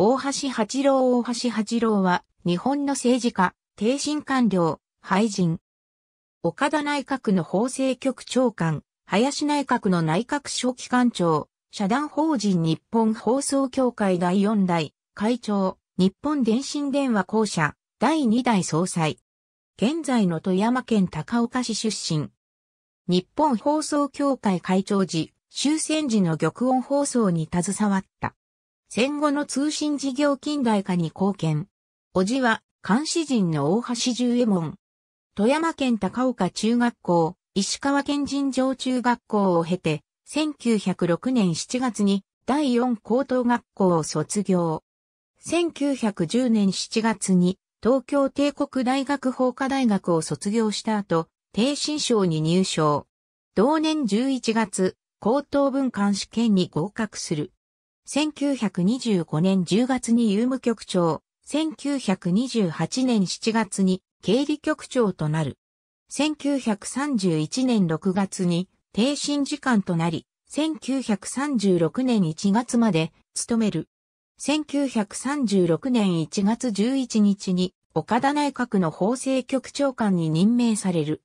大橋八郎大橋八郎は、日本の政治家、帝身官僚、廃人。岡田内閣の法制局長官、林内閣の内閣書記官長、社団法人日本放送協会第4代、会長、日本電信電話公社、第2代総裁。現在の富山県高岡市出身。日本放送協会会長時、終戦時の玉音放送に携わった。戦後の通信事業近代化に貢献。おじは、監視人の大橋十右衛門。富山県高岡中学校、石川県人上中学校を経て、1906年7月に第4高等学校を卒業。1910年7月に東京帝国大学法科大学を卒業した後、低新賞に入賞。同年11月、高等文官試験に合格する。1925年10月に有務局長、1928年7月に経理局長となる。1931年6月に停診時間となり、1936年1月まで務める。1936年1月11日に岡田内閣の法制局長官に任命される。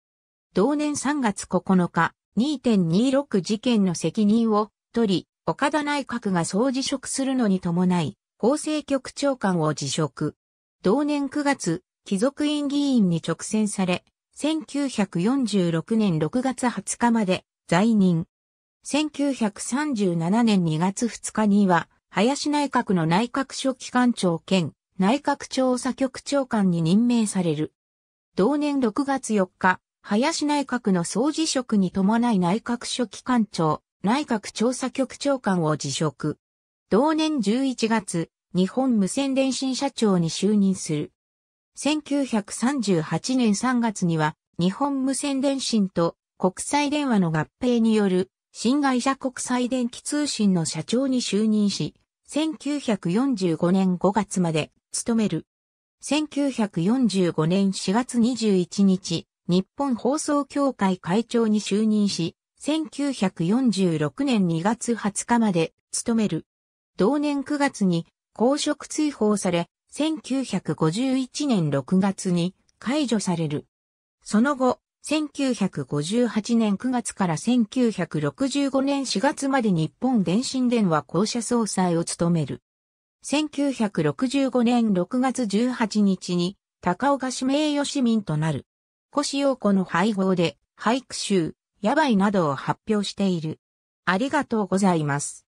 同年3月9日、2.26事件の責任を取り、岡田内閣が総辞職するのに伴い、法制局長官を辞職。同年9月、貴族院議員に直選され、1946年6月20日まで在任。1937年2月2日には、林内閣の内閣書記官長兼内閣調査局長官に任命される。同年6月4日、林内閣の総辞職に伴い内閣書記官長、内閣調査局長官を辞職。同年11月、日本無線電信社長に就任する。1938年3月には、日本無線電信と国際電話の合併による、新会社国際電気通信の社長に就任し、1945年5月まで務める。1945年4月21日、日本放送協会会長に就任し、1946年2月20日まで務める。同年9月に公職追放され、1951年6月に解除される。その後、1958年9月から1965年4月まで日本電信電話公社総裁を務める。1965年6月18日に高岡市名誉市民となる。小陽子の配合で俳句集、やばいなどを発表している。ありがとうございます。